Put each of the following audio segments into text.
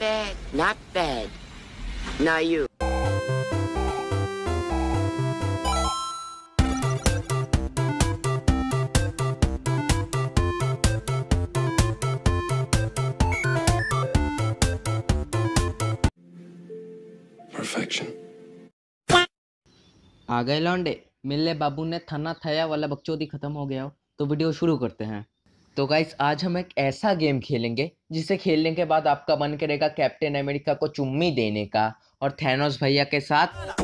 bad. Not bad. Now you. आ गए लौंडे मिलने बाबू ने थाना थाया वाला बकचोदी खत्म हो गया हो तो वीडियो शुरू करते हैं तो गाइस आज हम एक ऐसा गेम खेलेंगे जिसे खेलने के बाद आपका मन करेगा कैप्टन अमेरिका को चुम्मी देने का और थैनोस भैया के साथ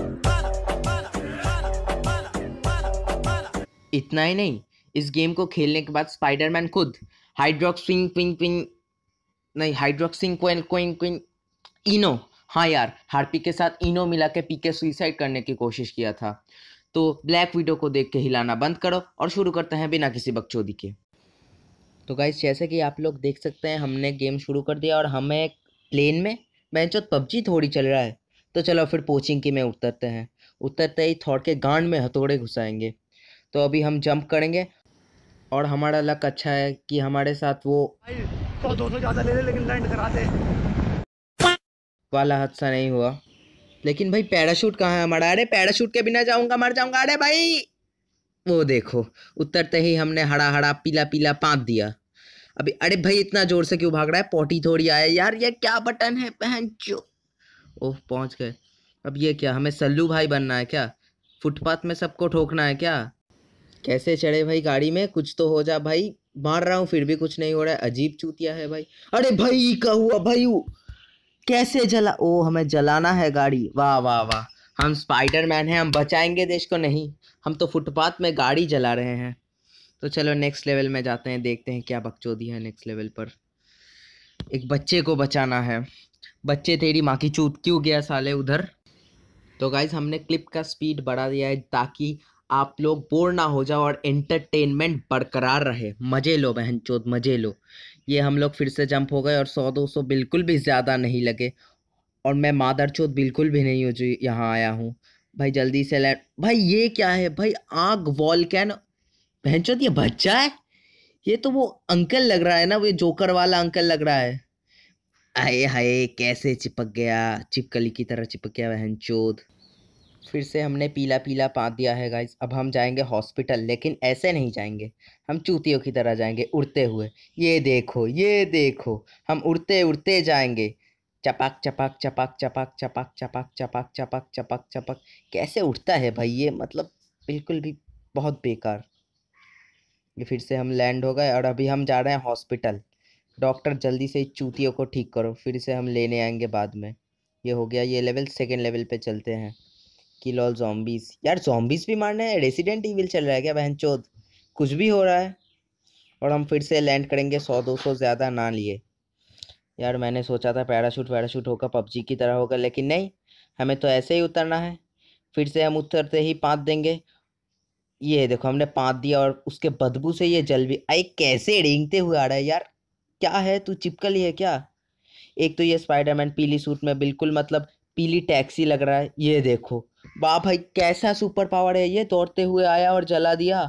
इतना ही नहीं इस गेम को खेलने के बाद स्पाइडरमैन खुद हाइड्रोक्सिंग क्विंग क्विंग नहीं हाइड्रोक्सिंग क्वेन क्विंग क्विंग इनो हाँ यार हार्पी के साथ इनो मिला के पी के सुइसाइड करने की कोशिश किया था तो ब्लैक वीडियो को देख के हिलाना बंद करो और शुरू करते हैं बिना किसी बकचोदी के तो गाइज जैसे कि आप लोग देख सकते हैं हमने गेम शुरू कर दिया और हमें प्लेन में मैं जो तो पबजी थोड़ी चल रहा है तो चलो फिर पोचिंग की में उतरते हैं उतरते ही थोड़ के गांड में हथौड़े घुसाएंगे तो अभी हम जंप करेंगे और हमारा लक अच्छा है कि हमारे साथ वो तो ले ले लेकिन वाला हादसा नहीं हुआ लेकिन भाई पैराशूट कहाँ है हमारा अरे पैराशूट के बिना जाऊँगा मर जाऊँगा अरे भाई वो देखो उतरते ही हमने हरा हरा पीला पीला पाँच दिया अभी अरे भाई इतना जोर से क्यों भाग रहा है पोटी थोड़ी आया यार ये क्या बटन है पहन जो ओह पहुंच गए अब ये क्या हमें सल्लू भाई बनना है क्या फुटपाथ में सबको ठोकना है क्या कैसे चढ़े भाई गाड़ी में कुछ तो हो जा भाई मार रहा हूँ फिर भी कुछ नहीं हो रहा है अजीब चूतिया है भाई अरे भाई का हुआ भाई कैसे जला ओ हमें जलाना है गाड़ी वाह वाह वाह हम स्पाइडर मैन हैं हम बचाएंगे देश को नहीं हम तो फुटपाथ में गाड़ी जला रहे हैं तो चलो नेक्स्ट लेवल में जाते हैं देखते हैं क्या बकचोदी है नेक्स्ट लेवल पर एक बच्चे को बचाना है बच्चे तेरी माँ की चूत क्यों गया साले उधर तो गाइज हमने क्लिप का स्पीड बढ़ा दिया है ताकि आप लोग बोर ना हो जाओ और एंटरटेनमेंट बरकरार रहे मज़े लो बहन चोद मज़े लो ये हम लोग फिर से जंप हो गए और सौ दो सौ बिल्कुल भी ज़्यादा नहीं लगे और मैं मादर चौथ बिल्कुल भी नहीं हो जो यहाँ आया हूँ भाई जल्दी से लैंड भाई ये क्या है भाई आग वॉल कैन बहन चौथ ये बच्चा है ये तो वो अंकल लग रहा है ना वो जोकर वाला अंकल लग रहा है आए हाय कैसे चिपक गया चिपकली की तरह चिपक गया बहन चोद फिर से हमने पीला पीला पा दिया है गाइज अब हम जाएंगे हॉस्पिटल लेकिन ऐसे नहीं जाएंगे हम चूतियों की तरह जाएंगे उड़ते हुए ये देखो ये देखो हम उड़ते उड़ते जाएंगे चपाक चपाक चपाक चपाक चपाक चपाक चपाक चपाक चपाक चपाक कैसे उठता है भाई ये मतलब बिल्कुल भी बहुत बेकार ये फिर से हम लैंड हो गए और अभी हम जा रहे हैं हॉस्पिटल डॉक्टर जल्दी से चूतियों को ठीक करो फिर से हम लेने आएंगे बाद में ये हो गया ये लेवल सेकेंड लेवल पे चलते हैं किल ऑल जॉम्बीज यार जॉम्बीज भी मारने हैं रेसिडेंट ईविल चल रहा है क्या बहन चोद कुछ भी हो रहा है और हम फिर से लैंड करेंगे सौ दो सौ ज़्यादा ना लिए यार मैंने सोचा था पैराशूट वैराशूट होगा पबजी की तरह होगा लेकिन नहीं हमें तो ऐसे ही उतरना है फिर से हम उतरते ही पाँच देंगे ये देखो हमने पाँच दिया और उसके बदबू से ये जल भी आई कैसे रेंगते हुए आ रहा है यार क्या है तू चिपकली है क्या एक तो ये स्पाइडरमैन पीली सूट में बिल्कुल मतलब पीली टैक्सी लग रहा है ये देखो बाप भाई कैसा सुपर पावर है ये दौड़ते हुए आया और जला दिया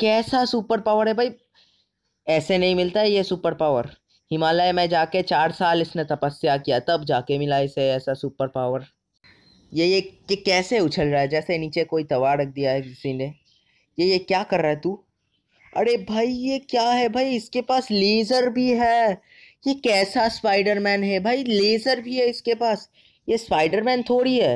कैसा सुपर पावर है भाई ऐसे नहीं मिलता है ये सुपर पावर हिमालय में जाके चार साल इसने तपस्या किया तब जाके मिला इसे ऐसा सुपर पावर ये ये कि कैसे उछल रहा है जैसे नीचे कोई तवा रख दिया है किसी ने ये ये क्या कर रहा है तू अरे भाई ये क्या है भाई इसके पास लेज़र भी है ये कैसा स्पाइडरमैन है भाई लेज़र भी है इसके पास ये स्पाइडरमैन थोड़ी है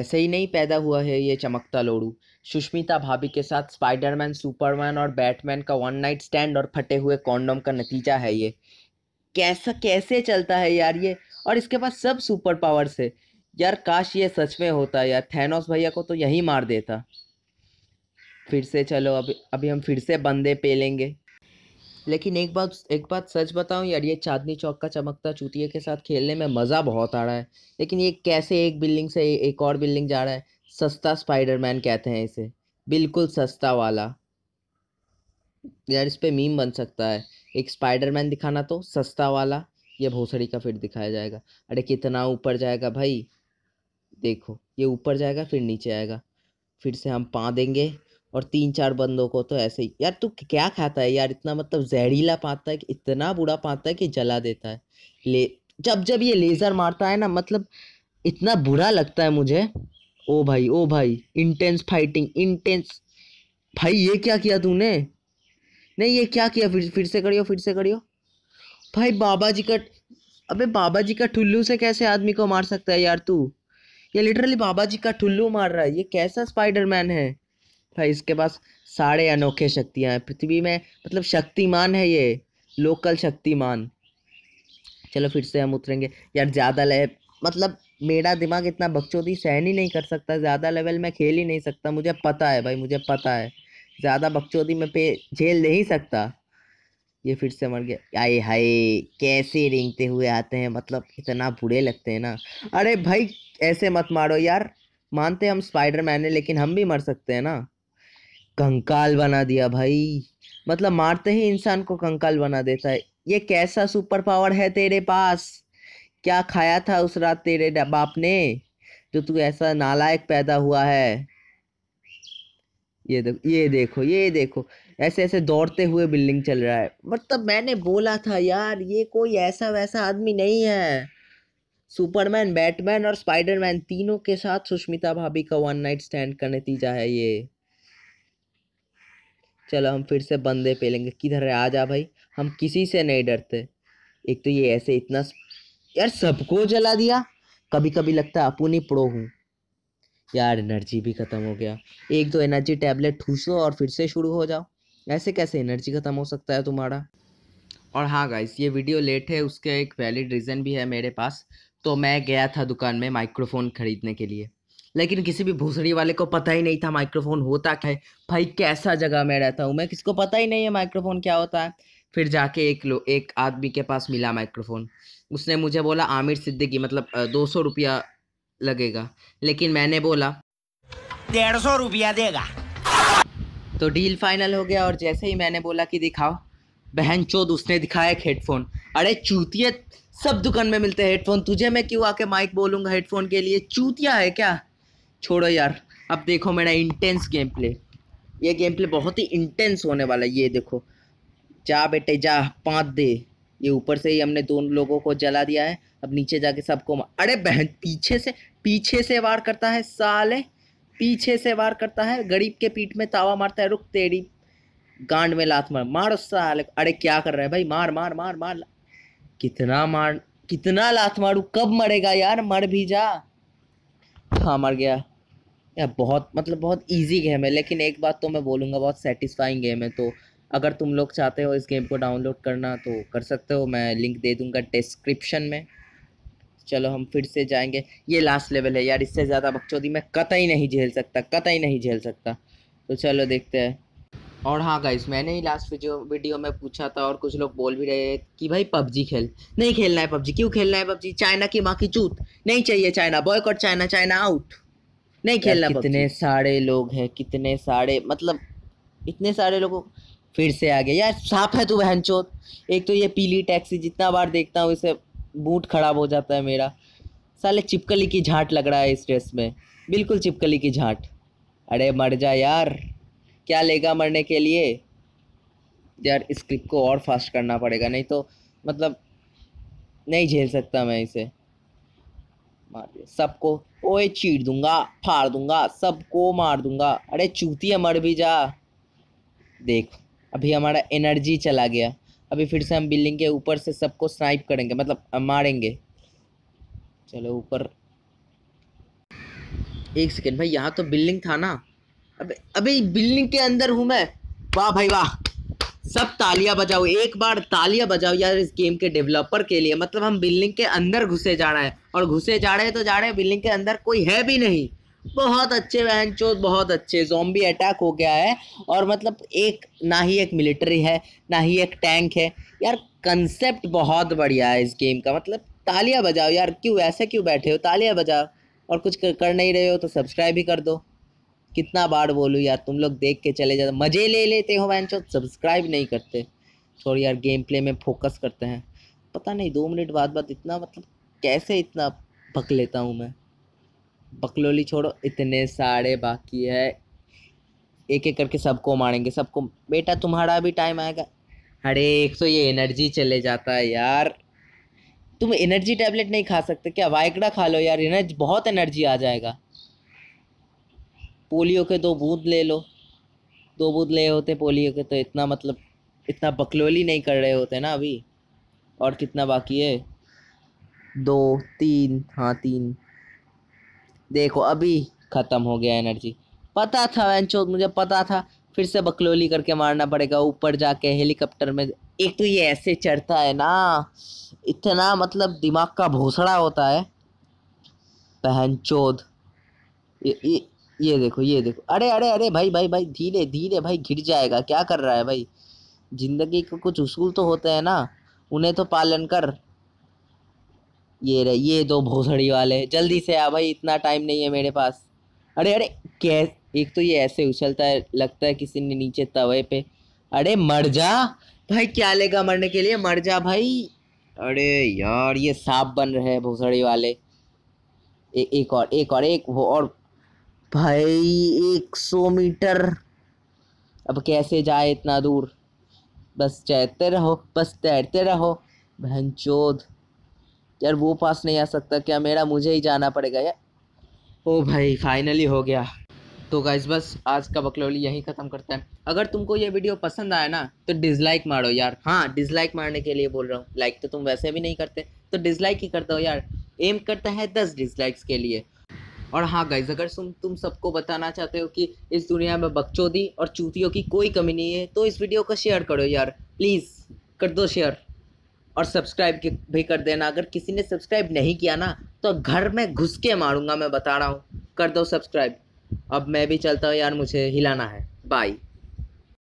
ऐसे ही नहीं पैदा हुआ है ये चमकता लोड़ू सुष्मिता भाभी के साथ स्पाइडरमैन सुपरमैन और बैटमैन का वन नाइट स्टैंड और फटे हुए कॉन्डोम का नतीजा है ये कैसा कैसे चलता है यार ये और इसके पास सब सुपर पावर्स है यार काश ये सच में होता यार थैनोस भैया को तो यही मार देता फिर से चलो अभी अभी हम फिर से बंदे पेलेंगे लेकिन एक बात एक बात सच बताऊं यार ये चांदनी चौक का चमकता चूतिया के साथ खेलने में मज़ा बहुत आ रहा है लेकिन ये कैसे एक बिल्डिंग से एक और बिल्डिंग जा रहा है सस्ता स्पाइडरमैन कहते हैं इसे बिल्कुल सस्ता वाला यार इस पर मीम बन सकता है एक स्पाइडरमैन दिखाना तो सस्ता वाला ये भोसड़ी का फिर दिखाया जाएगा अरे कितना ऊपर जाएगा भाई देखो ये ऊपर जाएगा फिर नीचे आएगा फिर से हम पा देंगे और तीन चार बंदों को तो ऐसे ही यार तू क्या खाता है यार इतना मतलब जहरीला पाता है कि इतना बुरा पाता है कि जला देता है ले जब जब ये लेज़र मारता है ना मतलब इतना बुरा लगता है मुझे ओ भाई ओ भाई इंटेंस फाइटिंग इंटेंस भाई ये क्या किया तूने नहीं ये क्या किया फिर फिर से करियो फिर से करियो भाई बाबा जी का अबे बाबा जी का ठुल्लू से कैसे आदमी को मार सकता है यार तू ये लिटरली बाबा जी का ठुल्लू मार रहा है ये कैसा स्पाइडरमैन है भाई इसके पास सारे अनोखे शक्तियाँ हैं पृथ्वी में मतलब शक्तिमान है ये लोकल शक्तिमान चलो फिर से हम उतरेंगे यार ज़्यादा ले मतलब मेरा दिमाग इतना बकचोदी सहन ही नहीं कर सकता ज़्यादा लेवल में खेल ही नहीं सकता मुझे पता है भाई मुझे पता है ज़्यादा बकचोदी में पे झेल नहीं सकता ये फिर से मर गया आए हाय कैसे रिंगते हुए आते हैं मतलब इतना बुरे लगते हैं ना अरे भाई ऐसे मत मारो यार मानते हम स्पाइडर मैन है लेकिन हम भी मर सकते हैं ना कंकाल बना दिया भाई मतलब मारते ही इंसान को कंकाल बना देता है ये कैसा सुपर पावर है तेरे पास क्या खाया था उस रात तेरे बाप ने जो तू ऐसा नालायक पैदा हुआ है ये देखो ये देखो ये देखो ऐसे ऐसे दौड़ते हुए बिल्डिंग चल रहा है मतलब मैंने बोला था यार ये कोई ऐसा वैसा आदमी नहीं है सुपरमैन बैटमैन और स्पाइडरमैन तीनों के साथ सुष्मिता भाभी का वन नाइट स्टैंड का नतीजा है ये चलो हम फिर से बंदे पे लेंगे किधर है आ जा भाई हम किसी से नहीं डरते एक तो ये ऐसे इतना यार सबको जला दिया कभी कभी लगता है ही प्रो हूँ यार एनर्जी भी ख़त्म हो गया एक दो एनर्जी टैबलेट ठूसो और फिर से शुरू हो जाओ ऐसे कैसे एनर्जी ख़त्म हो सकता है तुम्हारा और हाँ गाइस ये वीडियो लेट है उसके एक वैलिड रीज़न भी है मेरे पास तो मैं गया था दुकान में माइक्रोफोन ख़रीदने के लिए लेकिन किसी भी भूसड़ी वाले को पता ही नहीं था माइक्रोफोन होता क्या है भाई कैसा जगह में रहता हूँ मैं किसको पता ही नहीं है माइक्रोफोन क्या होता है फिर जाके एक लो एक आदमी के पास मिला माइक्रोफोन उसने मुझे बोला आमिर सिद्दीकी मतलब दो सौ रुपया लगेगा लेकिन मैंने बोला डेढ़ सौ रुपया देगा तो डील फाइनल हो गया और जैसे ही मैंने बोला कि दिखाओ बहन चौध उसने दिखाया एक हेडफोन अरे चूतिया सब दुकान में मिलते हैं हेडफोन तुझे मैं क्यों आके माइक बोलूँगा हेडफोन के लिए चूतिया है क्या छोड़ो यार अब देखो मेरा इंटेंस गेम प्ले ये गेम प्ले बहुत ही इंटेंस होने वाला है ये देखो जा बेटे जा पाँच दे ये ऊपर से ही हमने दोनों लोगों को जला दिया है अब नीचे जाके सबको अरे बहन पीछे से पीछे से वार करता है साले पीछे से वार करता है गरीब के पीठ में तावा मारता है रुक तेरी गांड में लात मार मार उस साले अरे क्या कर रहा है भाई मार मार मार मार कितना मार कितना लात मारू कब मरेगा यार मर भी जा हाँ मर गया यार बहुत मतलब बहुत इजी गेम है लेकिन एक बात तो मैं बोलूँगा बहुत सेटिस्फाइंग गेम है तो अगर तुम लोग चाहते हो इस गेम को डाउनलोड करना तो कर सकते हो मैं लिंक दे दूंगा डिस्क्रिप्शन में चलो हम फिर से जाएंगे ये लास्ट लेवल है यार इससे ज़्यादा बकचौदी मैं कतई नहीं झेल सकता कतई नहीं झेल सकता तो चलो देखते हैं और हाँ गाइस मैंने ही लास्ट वीडियो वीडियो में पूछा था और कुछ लोग बोल भी रहे कि भाई पबजी खेल नहीं खेलना है पबजी क्यों खेलना है पबजी चाइना की माँ की चूत नहीं चाहिए China boycott China China out नहीं खेलना कितने सारे लोग हैं कितने सारे मतलब इतने सारे लोगों फिर से आ गया यार साफ है तू बहन चोत एक तो ये पीली टैक्सी जितना बार देखता हूँ इसे बूट खराब हो जाता है मेरा साले चिपकली की झाट लग रहा है इस ड्रेस में बिल्कुल चिपकली की झाट अरे मर जा यार क्या लेगा मरने के लिए यार इस क्लिप को और फास्ट करना पड़ेगा नहीं तो मतलब नहीं झेल सकता मैं इसे मार दिया सबको ओए चीट दूंगा फाड़ दूंगा सबको मार दूंगा अरे चूती है मर भी जा देख अभी हमारा एनर्जी चला गया अभी फिर से हम बिल्डिंग के ऊपर से सबको स्नाइप करेंगे मतलब मारेंगे चलो ऊपर एक सेकेंड भाई यहाँ तो बिल्डिंग था ना अबे अबे बिल्डिंग के अंदर हूँ मैं वाह भाई वाह सब तालियां बजाओ एक बार तालियां बजाओ यार इस गेम के डेवलपर के लिए मतलब हम बिल्डिंग के अंदर घुसे जा रहे हैं और घुसे जा रहे हैं तो जा रहे हैं बिल्डिंग के अंदर कोई है भी नहीं बहुत अच्छे बहन चोत बहुत अच्छे जोम्बी अटैक हो गया है और मतलब एक ना ही एक मिलिट्री है ना ही एक टैंक है यार कंसेप्ट बहुत बढ़िया है इस गेम का मतलब तालियां बजाओ यार क्यों ऐसे क्यों बैठे हो तालियां बजाओ और कुछ कर नहीं रहे हो तो सब्सक्राइब ही कर दो कितना बार बोलूँ यार तुम लोग देख के चले जाते मज़े ले लेते हो बहन सब्सक्राइब नहीं करते थोड़ी यार गेम प्ले में फोकस करते हैं पता नहीं दो मिनट बाद बाद इतना मतलब कैसे इतना पक लेता हूँ मैं बकलोली छोड़ो इतने सारे बाकी है एक एक करके सबको मारेंगे सबको बेटा तुम्हारा भी टाइम आएगा अरे एक तो ये एनर्जी चले जाता है यार तुम एनर्जी टैबलेट नहीं खा सकते क्या वाइकड़ा खा लो यार एनर्जी बहुत एनर्जी आ जाएगा पोलियो के दो बूंद ले लो दो बूंद ले होते पोलियो के तो इतना मतलब इतना बकलोली नहीं कर रहे होते ना अभी और कितना बाकी है दो तीन हाँ तीन देखो अभी ख़त्म हो गया एनर्जी पता था वैनचो मुझे पता था फिर से बकलोली करके मारना पड़ेगा ऊपर जाके हेलीकॉप्टर में एक तो ये ऐसे चढ़ता है ना इतना मतलब दिमाग का भोसड़ा होता है बहन चोद ये, ये ये देखो ये देखो अरे अरे अरे भाई भाई भाई धीरे धीरे भाई घिर जाएगा क्या कर रहा है भाई ज़िंदगी के कुछ उसूल तो होते हैं ना उन्हें तो पालन कर ये रहे ये दो भोसड़ी वाले जल्दी से आ भाई इतना टाइम नहीं है मेरे पास अरे अरे कै एक तो ये ऐसे उछलता है लगता है किसी ने नीचे तवे पे अरे मर जा भाई क्या लेगा मरने के लिए मर जा भाई अरे यार ये सांप बन रहे हैं भोसड़ी वाले ए, एक और एक और एक वो और भाई एक सौ मीटर अब कैसे जाए इतना दूर बस तैरते रहो बस तैरते रहो बहन चोद यार वो पास नहीं आ सकता क्या मेरा मुझे ही जाना पड़ेगा यार ओ भाई फाइनली हो गया तो गाइज बस आज का बकलोली यहीं ख़त्म करता है अगर तुमको ये वीडियो पसंद आया ना तो डिसलाइक मारो यार हाँ डिसलाइक मारने के लिए बोल रहा हूँ लाइक तो तुम वैसे भी नहीं करते तो डिसलाइक ही कर हो यार एम करता है दस डिसलाइक्स के लिए और हाँ गाइज अगर तुम तुम सबको बताना चाहते हो कि इस दुनिया में बकचोदी और चूतियों की कोई कमी नहीं है तो इस वीडियो को शेयर करो यार प्लीज़ कर दो शेयर और सब्सक्राइब भी कर देना अगर किसी ने सब्सक्राइब नहीं किया ना तो घर में घुस के मारूंगा मैं बता रहा हूँ कर दो सब्सक्राइब अब मैं भी चलता हूँ यार मुझे हिलाना है बाई